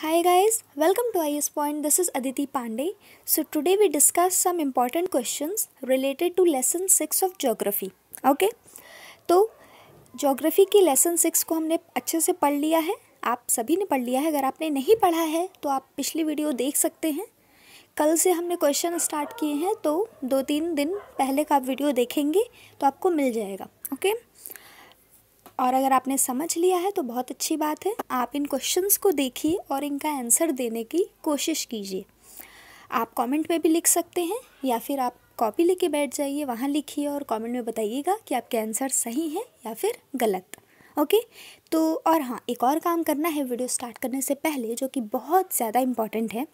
Hi guys, welcome to IS Point. This is Aditi Pandey. So today we discuss some important questions related to lesson six of geography. Okay? तो geography की lesson six को हमने अच्छे से पढ़ लिया है आप सभी ने पढ़ लिया है अगर आपने नहीं पढ़ा है तो आप पिछली वीडियो देख सकते हैं कल से हमने क्वेश्चन स्टार्ट किए हैं तो दो तीन दिन पहले का आप वीडियो देखेंगे तो आपको मिल जाएगा ओके okay? और अगर आपने समझ लिया है तो बहुत अच्छी बात है आप इन क्वेश्चंस को देखिए और इनका आंसर देने की कोशिश कीजिए आप कमेंट में भी लिख सकते हैं या फिर आप कॉपी लेके बैठ जाइए वहाँ लिखिए और कमेंट में बताइएगा कि आपके आंसर सही हैं या फिर गलत ओके तो और हाँ एक और काम करना है वीडियो स्टार्ट करने से पहले जो कि बहुत ज़्यादा इम्पॉर्टेंट है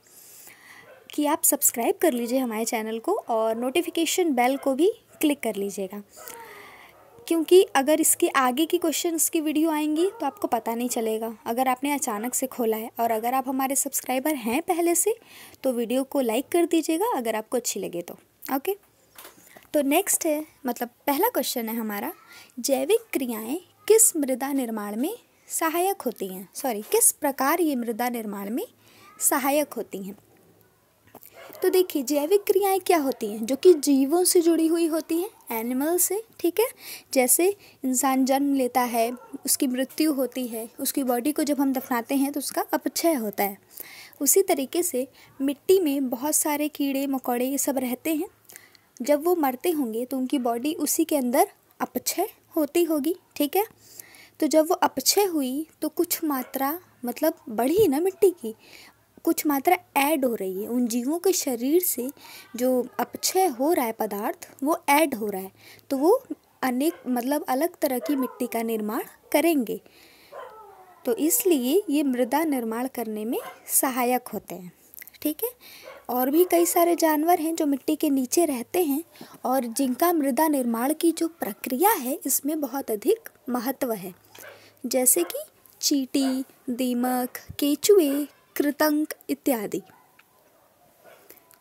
कि आप सब्सक्राइब कर लीजिए हमारे चैनल को और नोटिफिकेशन बेल को भी क्लिक कर लीजिएगा क्योंकि अगर इसके आगे की क्वेश्चन की वीडियो आएंगी तो आपको पता नहीं चलेगा अगर आपने अचानक से खोला है और अगर आप हमारे सब्सक्राइबर हैं पहले से तो वीडियो को लाइक कर दीजिएगा अगर आपको अच्छी लगे तो ओके तो नेक्स्ट है मतलब पहला क्वेश्चन है हमारा जैविक क्रियाएँ किस मृदा निर्माण में सहायक होती हैं सॉरी किस प्रकार ये मृदा निर्माण में सहायक होती हैं तो देखिए जैविक क्रियाएं क्या होती हैं जो कि जीवों से जुड़ी हुई होती हैं एनिमल से ठीक है जैसे इंसान जन्म लेता है उसकी मृत्यु होती है उसकी बॉडी को जब हम दफनाते हैं तो उसका अपक्षय होता है उसी तरीके से मिट्टी में बहुत सारे कीड़े मकोड़े ये सब रहते हैं जब वो मरते होंगे तो उनकी बॉडी उसी के अंदर अपक्षय होती होगी ठीक है तो जब वो अपक्षय हुई तो कुछ मात्रा मतलब बढ़ी ना मिट्टी की कुछ मात्रा ऐड हो रही है उन जीवों के शरीर से जो अपक्षय हो रहा है पदार्थ वो ऐड हो रहा है तो वो अनेक मतलब अलग तरह की मिट्टी का निर्माण करेंगे तो इसलिए ये मृदा निर्माण करने में सहायक होते हैं ठीक है और भी कई सारे जानवर हैं जो मिट्टी के नीचे रहते हैं और जिनका मृदा निर्माण की जो प्रक्रिया है इसमें बहुत अधिक महत्व है जैसे कि चीटी दीमक केचुए कृतंक इत्यादि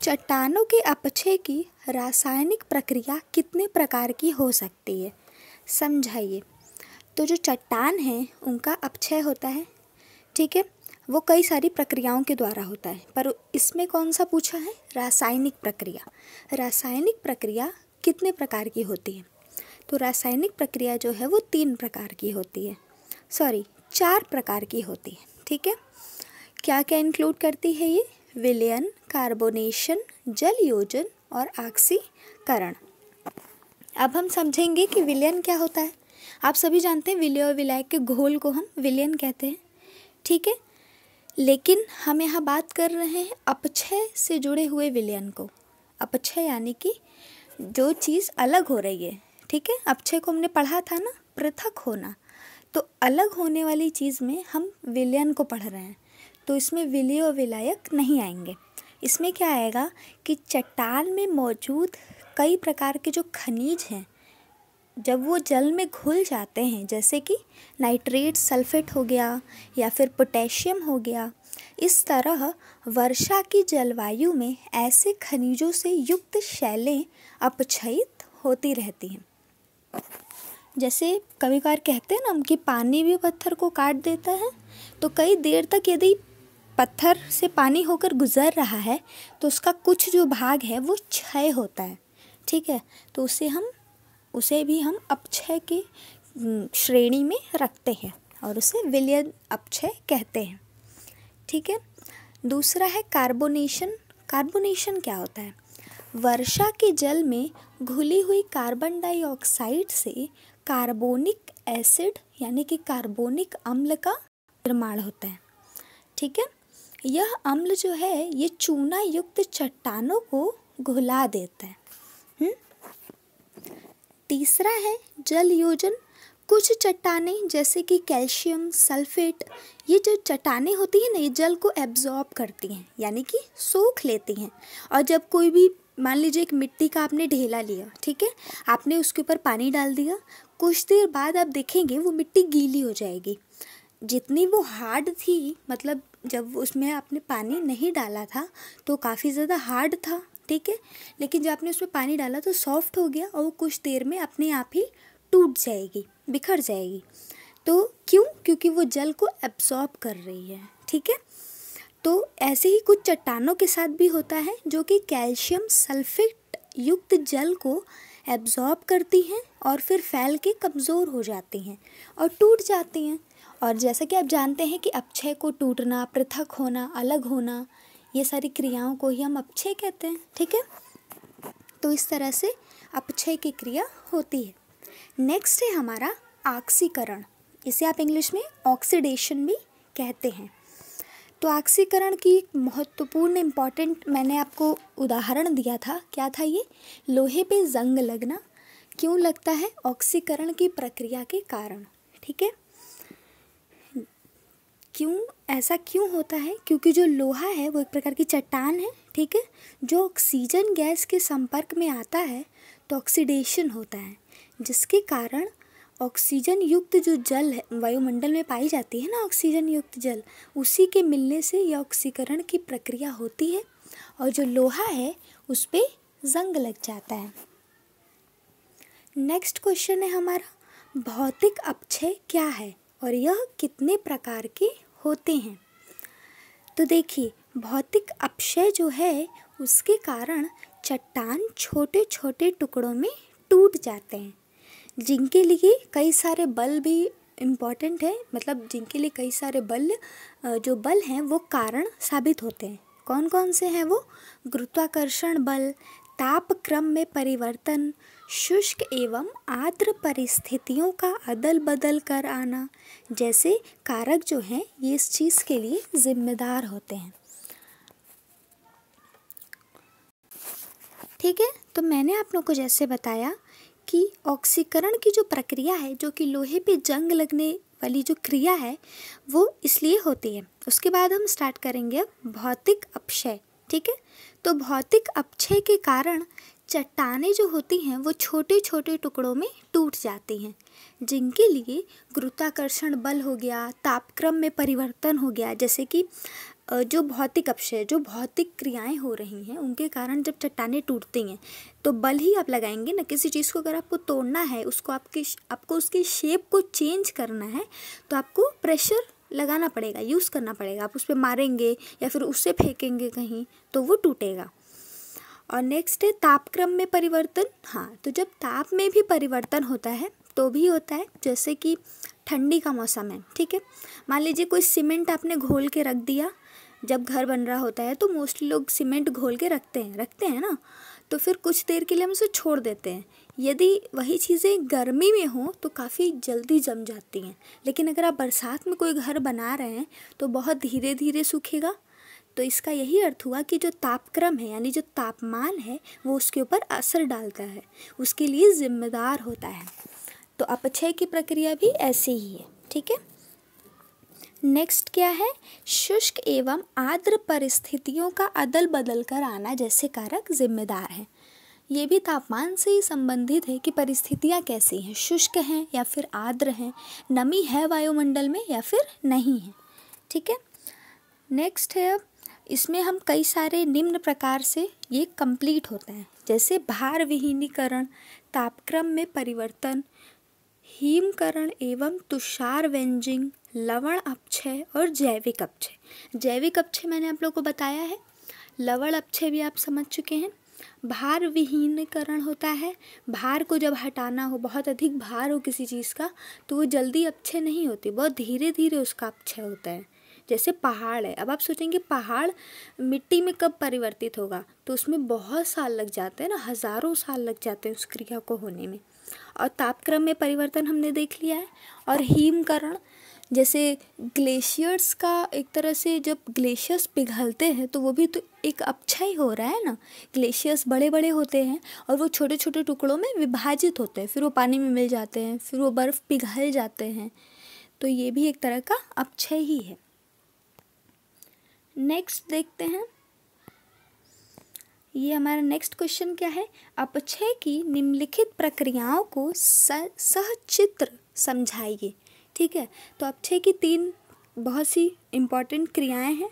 चट्टानों के अपक्षय की रासायनिक प्रक्रिया कितने प्रकार की हो सकती है समझाइए तो जो चट्टान है उनका अपक्षय होता है ठीक है वो कई सारी प्रक्रियाओं के द्वारा होता है पर इसमें कौन सा पूछा है रासायनिक प्रक्रिया रासायनिक प्रक्रिया कितने प्रकार की होती है तो रासायनिक प्रक्रिया जो है वो तीन प्रकार की होती है सॉरी चार प्रकार की होती है ठीक है क्या क्या इंक्लूड करती है ये विलयन कार्बोनेशन जल योजन और आक्सीकरण अब हम समझेंगे कि विलयन क्या होता है आप सभी जानते हैं विलय और विलायक के घोल को हम विलयन कहते हैं ठीक है लेकिन हम यहाँ बात कर रहे हैं अपक्षय से जुड़े हुए विलयन को अपक्षय यानी कि जो चीज़ अलग हो रही है ठीक है अपक्षय को हमने पढ़ा था ना पृथक होना तो अलग होने वाली चीज़ में हम विलयन को पढ़ रहे हैं तो इसमें विलय और विलायक नहीं आएंगे इसमें क्या आएगा कि चट्टान में मौजूद कई प्रकार के जो खनिज हैं जब वो जल में घुल जाते हैं जैसे कि नाइट्रेट सल्फेट हो गया या फिर पोटेशियम हो गया इस तरह वर्षा की जलवायु में ऐसे खनिजों से युक्त शैलें अपक्षयित होती रहती हैं जैसे कभी कभार कहते हैं ना कि पानी भी पत्थर को काट देता है तो कई देर तक यदि पत्थर से पानी होकर गुजर रहा है तो उसका कुछ जो भाग है वो क्षय होता है ठीक है तो उसे हम उसे भी हम अपक्षय की श्रेणी में रखते हैं और उसे विलयन अपक्षय कहते हैं ठीक है दूसरा है कार्बोनेशन कार्बोनेशन क्या होता है वर्षा के जल में घुली हुई कार्बन डाइऑक्साइड से कार्बोनिक एसिड यानी कि कार्बोनिक अम्ल का निर्माण होता है ठीक है यह अम्ल जो है ये चूना युक्त चट्टानों को घुला देता है हुँ? हम्म? तीसरा है जल योजन कुछ चट्टाने जैसे कि कैल्शियम सल्फेट ये जो चट्टाने होती हैं ना ये जल को एब्जॉर्ब करती हैं यानी कि सोख लेती हैं और जब कोई भी मान लीजिए एक मिट्टी का आपने ढेला लिया ठीक है आपने उसके ऊपर पानी डाल दिया कुछ देर बाद आप देखेंगे वो मिट्टी गीली हो जाएगी जितनी वो हार्ड थी मतलब जब उसमें आपने पानी नहीं डाला था तो काफ़ी ज़्यादा हार्ड था ठीक है लेकिन जब आपने उसमें पानी डाला तो सॉफ्ट हो गया और वो कुछ देर में अपने आप ही टूट जाएगी बिखर जाएगी तो क्यों क्योंकि वो जल को एब्सॉर्ब कर रही है ठीक है तो ऐसे ही कुछ चट्टानों के साथ भी होता है जो कि कैल्शियम सल्फेट युक्त जल को एब्जॉर्ब करती हैं और फिर फैल के कमज़ोर हो जाती हैं और टूट जाती हैं और जैसा कि आप जानते हैं कि अक्षय को टूटना पृथक होना अलग होना ये सारी क्रियाओं को ही हम अपक्षय कहते हैं ठीक है तो इस तरह से अपक्षय की क्रिया होती है नेक्स्ट है हमारा आक्सीकरण इसे आप इंग्लिश में ऑक्सीडेशन भी कहते हैं तो आक्सीकरण की एक महत्वपूर्ण इम्पॉर्टेंट मैंने आपको उदाहरण दिया था क्या था ये लोहे पे जंग लगना क्यों लगता है ऑक्सीकरण की प्रक्रिया के कारण ठीक है क्यों ऐसा क्यों होता है क्योंकि जो लोहा है वो एक प्रकार की चट्टान है ठीक है जो ऑक्सीजन गैस के संपर्क में आता है तो ऑक्सीडेशन होता है जिसके कारण ऑक्सीजन युक्त जो जल है वायुमंडल में पाई जाती है ना ऑक्सीजन युक्त जल उसी के मिलने से यह ऑक्सीकरण की प्रक्रिया होती है और जो लोहा है उस पर जंग लग जाता है नेक्स्ट क्वेश्चन है हमारा भौतिक अपक्षय क्या है और यह कितने प्रकार के होते हैं तो देखिए भौतिक अपशय जो है उसके कारण चट्टान छोटे छोटे टुकड़ों में टूट जाते हैं जिनके लिए कई सारे बल भी इम्पॉर्टेंट है मतलब जिनके लिए कई सारे बल जो बल हैं वो कारण साबित होते हैं कौन कौन से हैं वो गुरुत्वाकर्षण बल ताप क्रम में परिवर्तन शुष्क एवं आर्द्र परिस्थितियों का अदल बदल कर आना जैसे कारक जो हैं ये इस चीज़ के लिए ज़िम्मेदार होते हैं ठीक है तो मैंने आप लोग को जैसे बताया कि ऑक्सीकरण की जो प्रक्रिया है जो कि लोहे पे जंग लगने वाली जो क्रिया है वो इसलिए होती है उसके बाद हम स्टार्ट करेंगे भौतिक अपक्षय ठीक है तो भौतिक अपक्षय के कारण चट्टाने जो होती हैं वो छोटे छोटे टुकड़ों में टूट जाती हैं जिनके लिए गुरुत्वाकर्षण बल हो गया तापक्रम में परिवर्तन हो गया जैसे कि जो भौतिक अपशय जो भौतिक क्रियाएं हो रही हैं उनके कारण जब चट्टाने टूटती हैं तो बल ही आप लगाएंगे ना किसी चीज़ को अगर आपको तोड़ना है उसको आपके आपको उसकी शेप को चेंज करना है तो आपको प्रेशर लगाना पड़ेगा यूज़ करना पड़ेगा आप उस पर मारेंगे या फिर उससे फेंकेंगे कहीं तो वो टूटेगा और नेक्स्ट है तापक्रम में परिवर्तन हाँ तो जब ताप में भी परिवर्तन होता है तो भी होता है जैसे कि ठंडी का मौसम है ठीक है मान लीजिए कोई सीमेंट आपने घोल के रख दिया जब घर बन रहा होता है तो मोस्टली लोग सीमेंट घोल के रखते हैं रखते हैं ना तो फिर कुछ देर के लिए हम उसे छोड़ देते हैं यदि वही चीज़ें गर्मी में हों तो काफ़ी जल्दी जम जाती हैं लेकिन अगर आप बरसात में कोई घर बना रहे हैं तो बहुत धीरे धीरे सूखेगा तो इसका यही अर्थ हुआ कि जो तापक्रम है यानी जो तापमान है वो उसके ऊपर असर डालता है उसके लिए जिम्मेदार होता है तो अपक्षय की प्रक्रिया भी ऐसी ही है ठीक है नेक्स्ट क्या है शुष्क एवं आर्द्र परिस्थितियों का अदल बदल कर आना जैसे कारक जिम्मेदार है ये भी तापमान से ही संबंधित है कि परिस्थितियाँ कैसी हैं शुष्क हैं या फिर आर्द्र हैं नमी है वायुमंडल में या फिर नहीं है ठीक है नेक्स्ट है अब इसमें हम कई सारे निम्न प्रकार से ये कंप्लीट होते हैं जैसे भार विहीनीकरण तापक्रम में परिवर्तन हीमकरण एवं तुषार व्यंजिंग लवण अपक्षय और जैविक अपक्षय जैविक अपक्षय मैंने आप लोग को बताया है लवण अपक्षय भी आप समझ चुके हैं भार विहीनकरण होता है भार को जब हटाना हो बहुत अधिक भार हो किसी चीज़ का तो वो जल्दी अपक्षय नहीं होती बहुत धीरे धीरे उसका अपक्षय होता है जैसे पहाड़ है अब आप सोचेंगे पहाड़ मिट्टी में कब परिवर्तित होगा तो उसमें बहुत साल लग जाते हैं ना हज़ारों साल लग जाते हैं उस क्रिया को होने में और तापक्रम में परिवर्तन हमने देख लिया है और हीमकरण जैसे ग्लेशियर्स का एक तरह से जब ग्लेशियर्स पिघलते हैं तो वो भी तो एक अच्छा ही हो रहा है ना ग्लेशियर्स बड़े बड़े होते हैं और वो छोटे छोटे टुकड़ों में विभाजित होते हैं फिर वो पानी में मिल जाते हैं फिर वो बर्फ़ पिघल जाते हैं तो ये भी एक तरह का अपक्षय ही है नेक्स्ट देखते हैं ये हमारा नेक्स्ट क्वेश्चन क्या है अपक्षय की निम्नलिखित प्रक्रियाओं को सहचित्र समझाइए ठीक है तो अपक्षय की तीन बहुत सी इम्पॉर्टेंट क्रियाएं हैं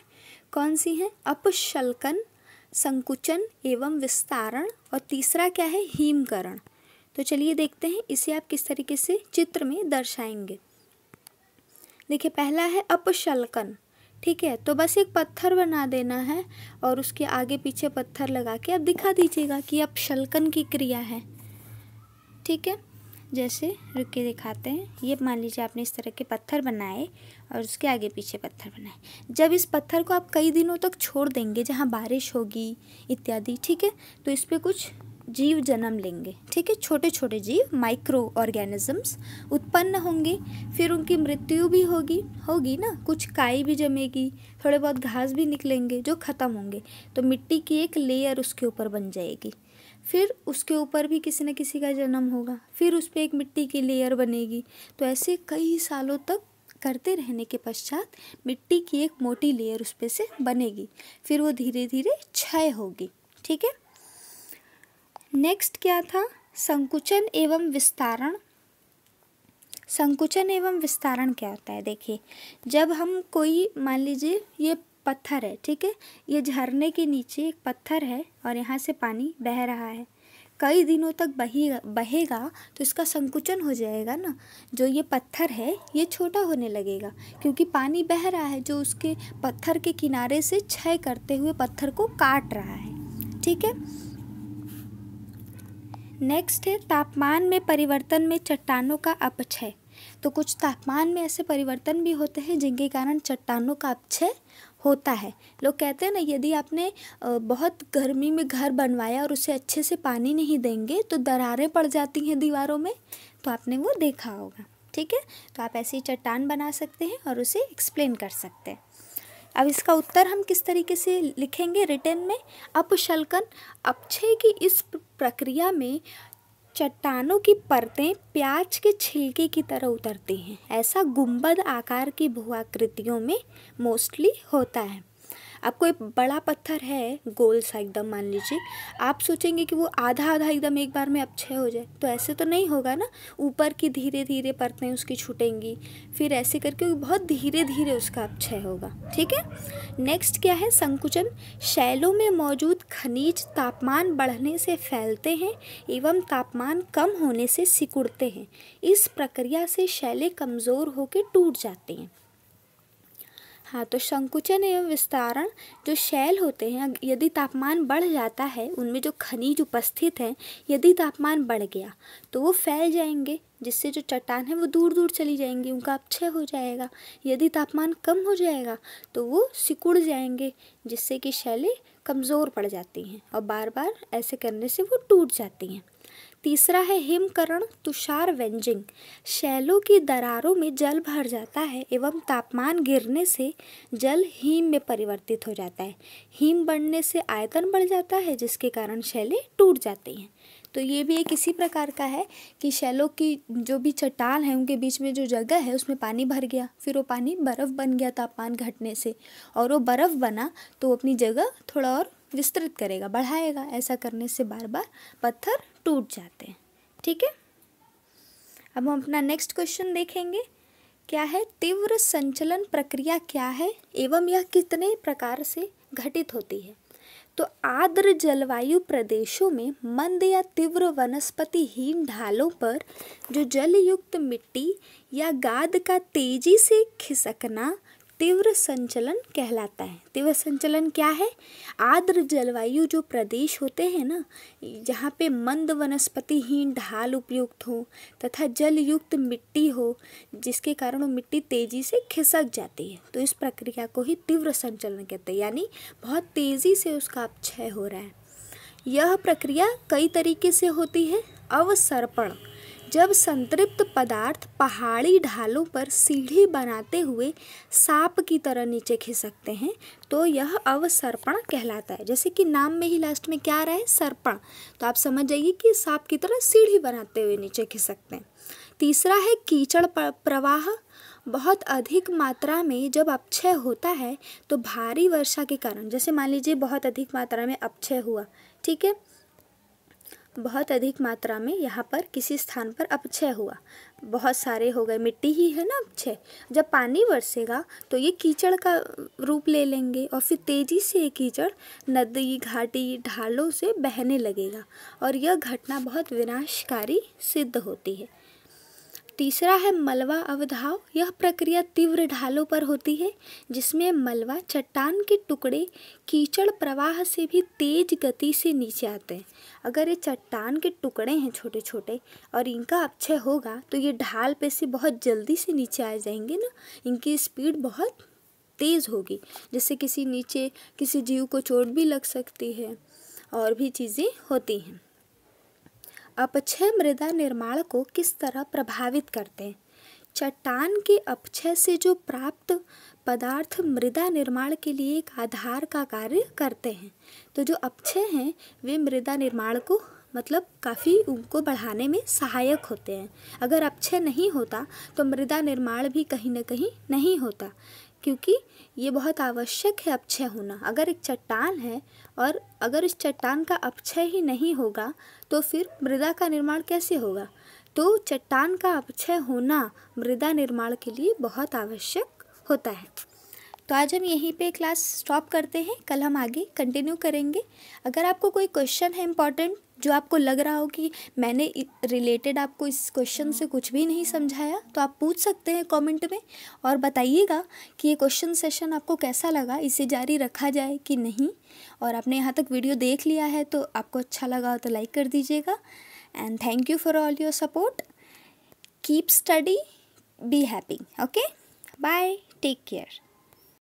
कौन सी हैं अपशलकन संकुचन एवं विस्तारण और तीसरा क्या है हीमकरण तो चलिए देखते हैं इसे आप किस तरीके से चित्र में दर्शाएंगे देखिए पहला है अपशलकन ठीक है तो बस एक पत्थर बना देना है और उसके आगे पीछे पत्थर लगा के अब दिखा दीजिएगा कि शलकन की क्रिया है ठीक है जैसे रुक के दिखाते हैं ये मान लीजिए आपने इस तरह के पत्थर बनाए और उसके आगे पीछे पत्थर बनाए जब इस पत्थर को आप कई दिनों तक छोड़ देंगे जहाँ बारिश होगी इत्यादि ठीक है तो इस पर कुछ जीव जन्म लेंगे ठीक है छोटे छोटे जीव माइक्रो ऑर्गेनिजम्स उत्पन्न होंगे फिर उनकी मृत्यु भी होगी होगी ना कुछ काई भी जमेगी थोड़े बहुत घास भी निकलेंगे जो ख़त्म होंगे तो मिट्टी की एक लेयर उसके ऊपर बन जाएगी फिर उसके ऊपर भी किसी न किसी का जन्म होगा फिर उस पर एक मिट्टी की लेयर बनेगी तो ऐसे कई सालों तक करते रहने के पश्चात मिट्टी की एक मोटी लेयर उस पर से बनेगी फिर वो धीरे धीरे क्षय होगी ठीक है नेक्स्ट क्या था संकुचन एवं विस्तारण संकुचन एवं विस्तारण क्या होता है देखिए जब हम कोई मान लीजिए ये पत्थर है ठीक है ये झरने के नीचे एक पत्थर है और यहाँ से पानी बह रहा है कई दिनों तक बही बहेगा तो इसका संकुचन हो जाएगा ना जो ये पत्थर है ये छोटा होने लगेगा क्योंकि पानी बह रहा है जो उसके पत्थर के किनारे से क्षय करते हुए पत्थर को काट रहा है ठीक है नेक्स्ट है तापमान में परिवर्तन में चट्टानों का अपक्षय तो कुछ तापमान में ऐसे परिवर्तन भी होते हैं जिनके कारण चट्टानों का अपक्षय होता है लोग कहते हैं ना यदि आपने बहुत गर्मी में घर बनवाया और उसे अच्छे से पानी नहीं देंगे तो दरारें पड़ जाती हैं दीवारों में तो आपने वो देखा होगा ठीक है तो आप ऐसी चट्टान बना सकते हैं और उसे एक्सप्लेन कर सकते हैं अब इसका उत्तर हम किस तरीके से लिखेंगे रिटर्न में अपशलकन अपक्षय की इस प्रक्रिया में चट्टानों की परतें प्याज के छिलके की तरह उतरती हैं ऐसा गुंबद आकार की भूआकृतियों में मोस्टली होता है आपको एक बड़ा पत्थर है गोल सा एकदम मान लीजिए आप सोचेंगे कि वो आधा आधा एकदम एक बार में अच्छे हो जाए तो ऐसे तो नहीं होगा ना ऊपर की धीरे धीरे परतें उसकी छूटेंगी फिर ऐसे करके बहुत धीरे धीरे उसका अक्षय होगा ठीक है नेक्स्ट क्या है संकुचन शैलों में मौजूद खनिज तापमान बढ़ने से फैलते हैं एवं तापमान कम होने से सिकुड़ते हैं इस प्रक्रिया से शैले कमज़ोर होकर टूट जाते हैं हाँ तो संकुचन एवं विस्तारण जो शैल होते हैं यदि तापमान बढ़ जाता है उनमें जो खनिज उपस्थित हैं यदि तापमान बढ़ गया तो वो फैल जाएंगे जिससे जो चट्टान है वो दूर दूर चली जाएंगी उनका अपक्षय हो जाएगा यदि तापमान कम हो जाएगा तो वो सिकुड़ जाएंगे जिससे कि शैलें कमज़ोर पड़ जाती हैं और बार बार ऐसे करने से वो टूट जाती हैं तीसरा है हिमकरण तुषार वेंजिंग शैलों की दरारों में जल भर जाता है एवं तापमान गिरने से जल हीम में परिवर्तित हो जाता है हीम बढ़ने से आयतन बढ़ जाता है जिसके कारण शैलें टूट जाती हैं तो ये भी एक इसी प्रकार का है कि शैलों की जो भी चट्टान है उनके बीच में जो जगह है उसमें पानी भर गया फिर वो पानी बर्फ़ बन गया तापमान घटने से और वो बर्फ़ बना तो अपनी जगह थोड़ा और विस्तृत करेगा बढ़ाएगा ऐसा करने से बार बार पत्थर टूट जाते हैं ठीक है अब हम अपना नेक्स्ट क्वेश्चन देखेंगे क्या है तीव्र संचलन प्रक्रिया क्या है एवं यह कितने प्रकार से घटित होती है तो आर्द्र जलवायु प्रदेशों में मंद या तीव्र वनस्पतिहीन ढालों पर जो जलयुक्त मिट्टी या गाद का तेजी से खिसकना तीव्र संचलन कहलाता है तीव्र संचलन क्या है आर्द्र जलवायु जो प्रदेश होते हैं ना जहाँ पे मंद वनस्पतिहीन ढाल उपयुक्त हो तथा जलयुक्त मिट्टी हो जिसके कारण मिट्टी तेजी से खिसक जाती है तो इस प्रक्रिया को ही तीव्र संचलन कहते हैं यानी बहुत तेज़ी से उसका अपक्षय हो रहा है यह प्रक्रिया कई तरीके से होती है अवसर्पण जब संतृप्त पदार्थ पहाड़ी ढालों पर सीढ़ी बनाते हुए सांप की तरह नीचे खिसकते हैं तो यह अवसर्पण कहलाता है जैसे कि नाम में ही लास्ट में क्या आ रहा है सर्पण तो आप समझ जाइए कि सांप की तरह सीढ़ी बनाते हुए नीचे खिसकते हैं तीसरा है कीचड़ प्रवाह बहुत अधिक मात्रा में जब अपक्षय होता है तो भारी वर्षा के कारण जैसे मान लीजिए बहुत अधिक मात्रा में अपक्षय हुआ ठीक है बहुत अधिक मात्रा में यहाँ पर किसी स्थान पर अपक्षय हुआ बहुत सारे हो गए मिट्टी ही है ना अपक्षय जब पानी बरसेगा तो ये कीचड़ का रूप ले लेंगे और फिर तेज़ी से ये कीचड़ नदी घाटी ढालों से बहने लगेगा और यह घटना बहुत विनाशकारी सिद्ध होती है तीसरा है मलवा अवधाव यह प्रक्रिया तीव्र ढालों पर होती है जिसमें मलवा चट्टान के टुकड़े कीचड़ प्रवाह से भी तेज गति से नीचे आते हैं अगर ये चट्टान के टुकड़े हैं छोटे छोटे और इनका अक्षय होगा तो ये ढाल पे से बहुत जल्दी से नीचे आ जाएंगे ना इनकी स्पीड बहुत तेज़ होगी जिससे किसी नीचे किसी जीव को चोट भी लग सकती है और भी चीज़ें होती हैं अपक्षय मृदा निर्माण को किस तरह प्रभावित करते हैं चट्टान के अपक्षय से जो प्राप्त पदार्थ मृदा निर्माण के लिए एक आधार का कार्य करते हैं तो जो अपक्षय हैं वे मृदा निर्माण को मतलब काफ़ी उनको बढ़ाने में सहायक होते हैं अगर अपक्षय नहीं होता तो मृदा निर्माण भी कहीं ना कहीं नहीं होता क्योंकि ये बहुत आवश्यक है अपक्षय होना अगर एक चट्टान है और अगर उस चट्टान का अपक्षय ही नहीं होगा तो फिर मृदा का निर्माण कैसे होगा तो चट्टान का अपक्षय होना मृदा निर्माण के लिए बहुत आवश्यक होता है तो आज हम यहीं पे क्लास स्टॉप करते हैं कल हम आगे कंटिन्यू करेंगे अगर आपको कोई क्वेश्चन है इम्पॉर्टेंट जो आपको लग रहा हो कि मैंने रिलेटेड आपको इस क्वेश्चन से कुछ भी नहीं समझाया तो आप पूछ सकते हैं कमेंट में और बताइएगा कि ये क्वेश्चन सेशन आपको कैसा लगा इसे जारी रखा जाए कि नहीं और आपने यहाँ तक वीडियो देख लिया है तो आपको अच्छा लगा तो लाइक कर दीजिएगा and thank you for all your support keep study be happy okay bye take care